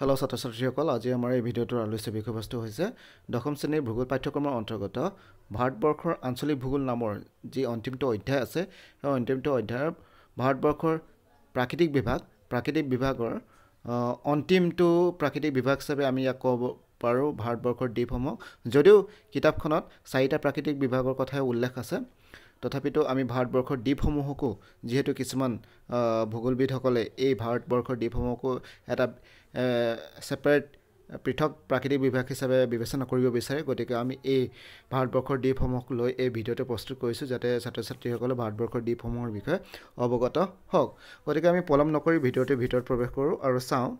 hello' ছাত্ৰ ছাত্ৰীসকল আজি আমাৰ এই ভিডিঅ'টোৰ আলোচ্য বিষয়বস্তু হৈছে দশম শ্ৰেণীৰ ভূগোল পাঠ্যক্ৰমৰ অন্তৰ্গত ভাৰতবৰ্ষৰ আঞ্চলিক ভূগোল নামৰ যি অন্তিমটো অধ্যায় আছে সেই অন্তিমটো অধ্যায়ৰ ভাৰতবৰ্ষৰ প্ৰাকৃতিক বিভাগ প্ৰাকৃতিক বিভাগৰ অন্তিমটো প্ৰাকৃতিক বিভাগ হিচাপে আমি ইয়াক ক'ব পাৰোঁ ভাৰতবৰ্ষৰ দ্বীপসমূহ যদিও কিতাপখনত চাৰিটা প্ৰাকৃতিক বিভাগৰ কথাই উল্লেখ আছে তথাপিতো আমি ভাৰতবৰ্ষৰ দ্বীপসমূহকো যিহেতু কিছুমান ভূগোলবিদসকলে এই ভাৰতবৰ্ষৰ দ্বীপসমূহকো এটা ছেপাৰেট পৃথক প্ৰাকৃতিক বিভাগ হিচাপে বিবেচনা কৰিব বিচাৰে গতিকে আমি এই ভাৰতবৰ্ষৰ দ্বীপসমূহক লৈ এই ভিডিঅ'টো প্ৰস্তুত কৰিছোঁ যাতে ছাত্ৰ ছাত্ৰীসকলে ভাৰতবৰ্ষৰ দ্বীপসমূহৰ বিষয়ে অৱগত হওক গতিকে আমি পলম নকৰি ভিডিঅ'টোৰ ভিতৰত প্ৰৱেশ কৰোঁ আৰু চাওঁ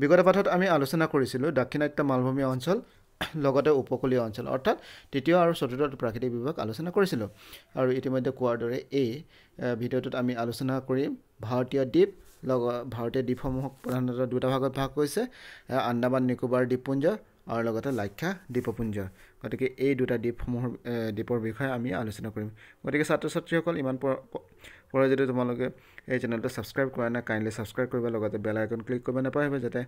বিগত পাঠত আমি আলোচনা কৰিছিলোঁ দাক্ষিণাত্য মালভূমি অঞ্চল লগতে উপকূলীয় অঞ্চল অৰ্থাৎ তৃতীয় আৰু চতুৰ্থ প্ৰাকৃতিক বিভাগ আলোচনা কৰিছিলোঁ আৰু ইতিমধ্যে কোৱাৰ দৰে এই ভিডিঅ'টোত আমি আলোচনা কৰিম ভাৰতীয় দ্বীপ লগ ভাৰতীয় দ্বীপসমূহক প্ৰধানতঃ দুটা ভাগত ভাগ কৰিছে আন্দামান নিকোবাৰ দ্বীপপুঞ্জ আৰু লগতে লাক্ষা দ্বীপপুঞ্জ গতিকে এই দুটা দ্বীপসমূহৰ দ্বীপৰ বিষয়ে আমি আলোচনা কৰিম গতিকে ছাত্ৰ ছাত্ৰীসকল ইমান কৰে যদি তোমালোকে এই চেনেলটো ছাবস্ক্ৰাইব কৰা নাই কাইণ্ডলি ছাবস্ক্ৰাইব কৰিবা লগতে বেল আইকন ক্লিক কৰিব নাপাহৰিব যাতে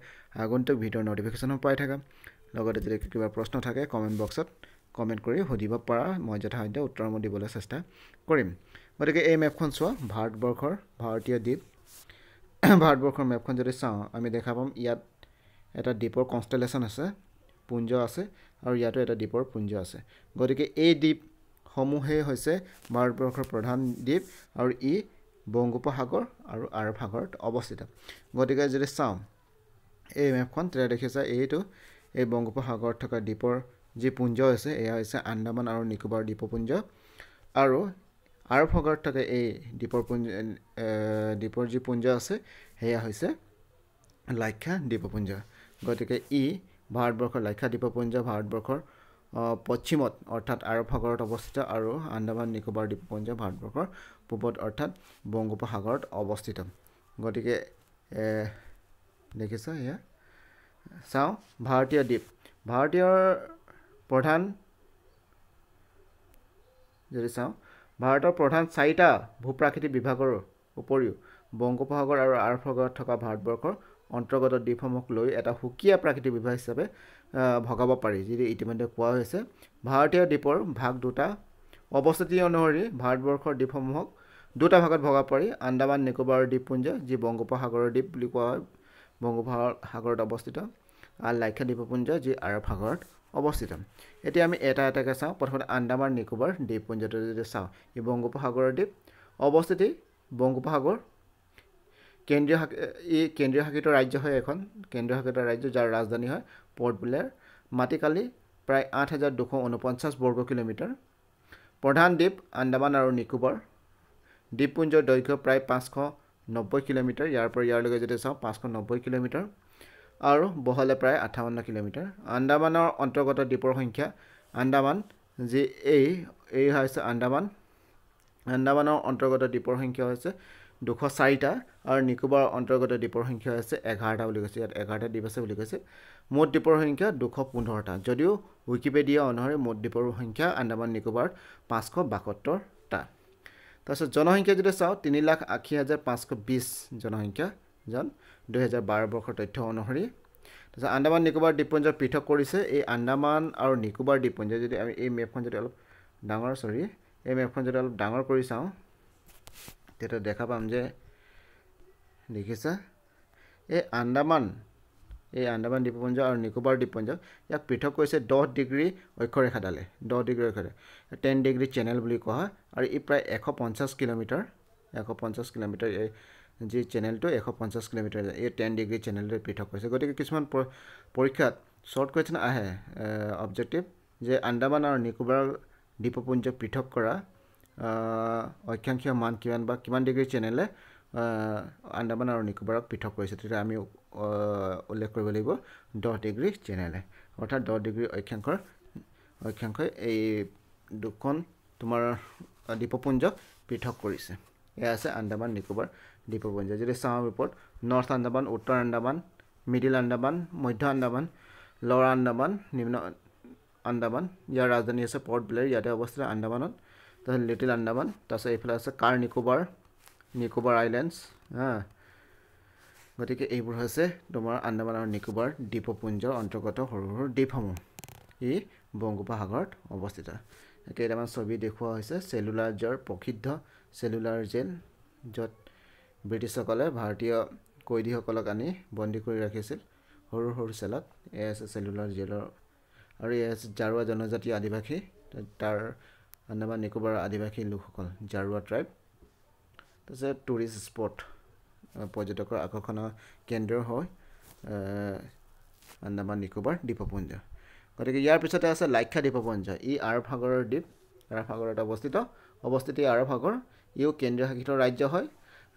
আগন্তুক ভিডিঅ'ৰ ন'টিফিকেশ্যনো পাই থাকা লগতে যদি কিবা প্ৰশ্ন থাকে কমেণ্ট বক্সত কমেণ্ট কৰি সুধিব পাৰা মই যথাসাধ্য উত্তৰ মই দিবলৈ চেষ্টা কৰিম গতিকে এই মেপখন চোৱা ভাৰতবৰ্ষৰ ভাৰতীয় দ্বীপ ভাৰতবৰ্ষৰ মেপখন যদি চাওঁ আমি দেখা পাম ইয়াত এটা দ্বীপৰ কনষ্টেলেশ্যন আছে পুঞ্জ আছে আৰু ইয়াতো এটা দ্বীপৰ পুঞ্জ আছে গতিকে এই দ্বীপ সমূহে হৈছে ভাৰতবৰ্ষৰ প্ৰধান দ্বীপ আৰু ই বংগোপসাগৰ আৰু আৰব সাগৰত অৱস্থিত গতিকে যদি চাওঁ এই মেপখন তেতিয়া দেখিছে এইটো এই বংগোপসাগৰত থকা দ্বীপৰ যি পুঞ্জ হৈছে এয়া হৈছে আন্দামান আৰু নিকোবাৰ দ্বীপপুঞ্জ আৰু আৰৱ সাগৰত থকা এই দ্বীপৰ পুঞ্জ দ্বীপৰ যি পুঞ্জ আছে সেয়া হৈছে লাক্ষা দ্বীপপুঞ্জ গতিকে ই ভাৰতবৰ্ষৰ লাক্ষা দ্বীপপুঞ্জ ভাৰতবৰ্ষৰ পশ্চিমত অৰ্থাৎ আৰব সাগৰত অৱস্থিত আৰু আন্দামান নিকোবৰ দ্বীপপুঞ্জ ভাৰতবৰ্ষৰ পূবত অৰ্থাৎ বংগোপসাগৰত অৱস্থিত গতিকে দেখিছা এয়া চাওঁ ভাৰতীয় দ্বীপ ভাৰতীয় প্ৰধান যদি চাওঁ ভাৰতৰ প্ৰধান চাৰিটা ভূ প্ৰাকৃতিক বিভাগৰ উপৰিও বংগোপসাগৰ আৰু আৰৱ সাগৰত থকা ভাৰতবৰ্ষৰ অন্তৰ্গত দ্বীপসমূহক লৈ এটা সুকীয়া প্ৰাকৃতিক বিভাগ হিচাপে ভগাব পাৰি যি ইতিমধ্যে কোৱা হৈছে ভাৰতীয় দ্বীপৰ ভাগ দুটা অৱস্থিতি অনুসৰি ভাৰতবৰ্ষৰ দ্বীপসমূহক দুটা ভাগত ভগাব পাৰি আন্দামান নিকোবাৰ দ্বীপপুঞ্জ যি বংগোপসাগৰৰ দ্বীপ বুলি কোৱা হয় বংগোপসাগৰত অৱস্থিত আৰু দ্বীপপুঞ্জ যি আৰৱ সাগৰত অৱস্থিত এতিয়া আমি এটা এটাকৈ চাওঁ প্ৰথমতে আন্দামান নিকোবাৰ দ্বীপপুঞ্জটো যদি চাওঁ ই বংগোপসাগৰৰ দ্বীপ অৱস্থিতি বংগোপসাগৰ কেন্দ্ৰীয় শাসিত ই কেন্দ্ৰীয় শাসিত ৰাজ্য হয় এখন কেন্দ্ৰীয় শাসিত ৰাজ্য যাৰ ৰাজধানী হয় পৰ্ট ব্লেয়াৰ মাটিকালি প্ৰায় আঠ হাজাৰ দুশ ঊনপঞ্চাছ বৰ্গ কিলোমিটাৰ প্ৰধান দ্বীপ আন্দামান আৰু নিকোবৰ দ্বীপপুঞ্জৰ দৈৰ্ঘ্য প্ৰায় পাঁচশ নব্বৈ কিলোমিটাৰ ইয়াৰ পৰা ইয়াৰলৈকে যদি চাওঁ পাঁচশ নব্বৈ কিলোমিটাৰ আৰু বহলে প্ৰায় আঠাৱন্ন কিলোমিটাৰ আন্দামানৰ অন্তৰ্গত দ্বীপৰ সংখ্যা আন্দামান যি এই এই হৈছে আন্দামান আন্দামানৰ অন্তৰ্গত দ্বীপৰ সংখ্যা হৈছে দুশ চাৰিটা আৰু নিকোবাৰ অন্তৰ্গত দ্বীপৰ সংখ্যা হৈছে এঘাৰটা বুলি কৈছে ইয়াত এঘাৰটা দ্বীপ আছে বুলি কৈছে মুঠ দ্বীপৰ সংখ্যা দুশ পোন্ধৰটা যদিও উইকিপেডিয়া অনুসৰি মুঠ দ্বীপৰ সংখ্যা আন্দামান নিকোবাৰ পাঁচশ বাসত্তৰটা তাৰপিছত জনসংখ্যা যদি চাওঁ তিনি লাখ আশী হাজাৰ পাঁচশ বিছ জনসংখ্যা জন দুহেজাৰ বাৰ বৰ্ষৰ তথ্য অনুসৰি তাৰপিছত আন্দামান নিকোবাৰ দ্বীপপুঞ্জত পৃথক কৰিছে এই আন্দামান আৰু নিকোবাৰ দ্বীপপুঞ্জ যদি আমি এই মেপখন যদি অলপ ডাঙৰ চৰি এই মেপখন যদি অলপ ডাঙৰ কৰি চাওঁ তেতিয়া দেখা পাম যে দেখিছা এই আন্দামান এই আন্দামান দ্বীপপুঞ্জ আৰু নিকোবাৰ দ্বীপপুঞ্জ ইয়াক পৃথক কৰিছে দহ ডিগ্ৰী অক্ষৰেখাডালে দহ ডিগ্ৰী অক্ষৰেখা টেন ডিগ্ৰী চেনেল বুলি কোৱা হয় আৰু ই প্ৰায় এশ পঞ্চাছ কিলোমিটাৰ এশ পঞ্চাছ কিলোমিটাৰ এই যি চেনেলটো এশ পঞ্চাছ কিলোমিটাৰ এই টেন ডিগ্ৰী চেনেলটোৱে পৃথক কৰিছে গতিকে কিছুমান পৰীক্ষাত শ্বৰ্ট কুৱেশ্যন আহে অবজেক্টিভ যে আন্দামান আৰু নিকোবাৰ দ্বীপপুঞ্জ পৃথক কৰা অক্ষাংশীয় মান কিমান বা কিমান ডিগ্ৰী চেনেলে আন্দামান আৰু নিকোবাৰক পৃথক কৰিছে তেতিয়া আমি উল্লেখ কৰিব লাগিব দহ ডিগ্ৰী চেনেলে অৰ্থাৎ দহ ডিগ্ৰী অক্ষাংশৰ অক্ষাংশই এই দুখন তোমাৰ দ্বীপপুঞ্জক পৃথক কৰিছে এয়া আছে আন্দামান নিকোবাৰ দ্বীপপুঞ্জ যদি চাওঁ ৰূপত নৰ্থ আন্দামান উত্তৰ আন্দামান মিডিল আন্দামান মধ্য আন্দামান লৰ আন্দামান নিম্ন আন্দামান ইয়াৰ ৰাজধানী আছে পৰ্ট ব্লেৰ ইয়াতে অৱস্থিত আন্দামানত তাৰপিছত লিটিল আন্দামান তাৰপিছত এইফালে আছে কাৰ নিকোবাৰ নিকোবাৰ আইলেণ্ডছ হা গতিকে এইবোৰ হৈছে তোমাৰ আন্দামান আৰু নিকোবাৰ দ্বীপপুঞ্জৰ অন্তৰ্গত সৰু সৰু দ্বীপসমূহ ই বংগোপসাগৰত অৱস্থিত কেইটামান ছবি দেখুওৱা হৈছে চেলুলাৰ্জৰ প্ৰসিদ্ধ চেলুলাৰ জেল য'ত ব্ৰিটিছসকলে ভাৰতীয় কৈদীসকলক আনি বন্দী কৰি ৰাখিছিল সৰু সৰু চেলত এ এছ চেলুলাৰ জেলৰ আৰু এ এছ জাৰুৱা জনজাতীয় আদিবাসী তাৰ আন্দামান নিকোবাৰ আদিবাসী লোকসকল জাৰুৱা ট্ৰাইব তাৰপিছত টুৰিষ্ট স্পট পৰ্যটকৰ আকৰ্ষণৰ কেন্দ্ৰ হয় আন্দামান নিকোবাৰ দ্বীপপুঞ্জ গতিকে ইয়াৰ পিছতে আছে লাক্ষা দ্বীপপুঞ্জ ই আৰৱ সাগৰৰ দ্বীপ আৰব সাগৰত অৱস্থিত অৱস্থিতি আৰব সাগৰ ইও কেন্দ্ৰীয় শাসিত ৰাজ্য হয়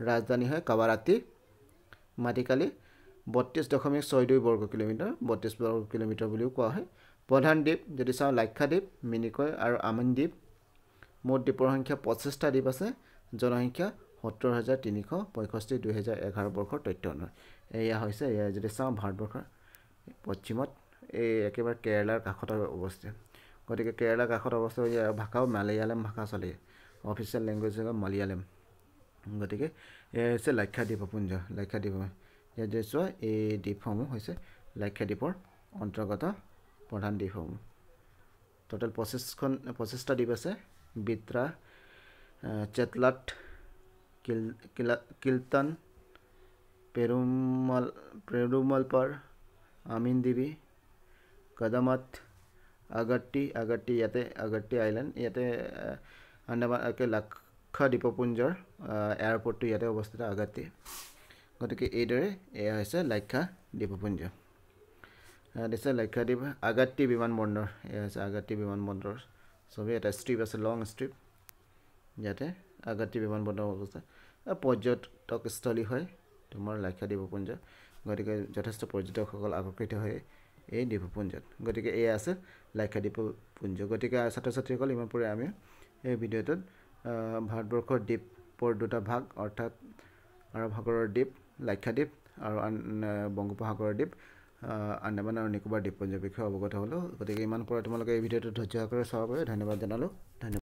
ৰাজধানী হয় কাবাৰাতি মাটিকালি বত্ৰিছ দশমিক ছয় দুই বৰ্গ কিলোমিটাৰ বত্ৰিছ বৰ্গ কিলোমিটাৰ বুলিও কোৱা হয় প্ৰধান দ্বীপ যদি চাওঁ লাক্ষাদ্বীপ মিনিকৈ আৰু আমিন দ্বীপ মুঠ দ্বীপৰ সংখ্যা পঁচিছটা দ্বীপ আছে জনসংখ্যা সত্তৰ হাজাৰ তিনিশ পঁয়ষষ্ঠি দুহেজাৰ এঘাৰ বৰ্ষৰ তথ্য অনুসৰি এয়া হৈছে এয়া যদি চাওঁ ভাৰতবৰ্ষৰ পশ্চিমত এই একেবাৰে কেৰেলাৰ কাষত অৱস্থিত গতিকে কেৰেলাৰ কাষত অৱস্থিত ইয়াৰ ভাষাও মালয়ালম ভাষা চলে অফিচিয়েল লেংগুৱেজ হ'ল মালায়ালম গতিকে এয়া হৈছে লাক্ষাদ্বীপপুঞ্জ লাক্ষাদ্বীপ ইয়াত যদি চোৱা এই দ্বীপসমূহ হৈছে লাক্ষাদ্বীপৰ অন্তৰ্গত প্ৰধান দ্বীপসমূহ টোটেল পঁচিছখন পঁচিছটা দ্বীপ আছে बित्रा चेतलट किल किल्तन पेरुमल पेरुमलपर आमीन देवी कदमत अगट्टी अगट्टी ये अगट्टी आईलेंड ये अंडमान एक लक्षद्वीपपुंजर एयरपोर्ट तो ये अवस्थित अगट्टी गति के लक्षद्वीपपुंज लक्षद्वीप आगट्टी विमानबंदर यह आगट्टी विमानबंदर চবে এটা ষ্ট্ৰিপ আছে লং ষ্ট্ৰিপ ইয়াতে আগাতি বিমানবন্দৰ অৱস্থা পৰ্যটকস্থলী হয় তোমাৰ লাক্ষাদ্বীপপুঞ্জ গতিকে যথেষ্ট পৰ্যটকসকল আকৰ্ষিত হয় এই দ্বীপপুঞ্জত গতিকে এয়া আছে লাক্ষাদ্বীপপুঞ্জ গতিকে ছাত্ৰ ছাত্ৰীসকল ইমান পৰে আমি এই ভিডিঅ'টোত ভাৰতবৰ্ষৰ দ্বীপৰ দুটা ভাগ অৰ্থাৎ আৰৱ সাগৰৰ দ্বীপ লাক্ষাদ্বীপ আৰু আন বংগোপসাগৰৰ দ্বীপ আন্দামান আৰু নিকোবাৰ দ্বীপপুঞ্জৰ বিষয়ে অৱগত হ'লোঁ গতিকে ইমান পৰা তোমালোকে এই ভিডিঅ'টো ধৈৰ্য সহকাৰে চাব পাৰে ধন্যবাদ জনালোঁ ধন্যবাদ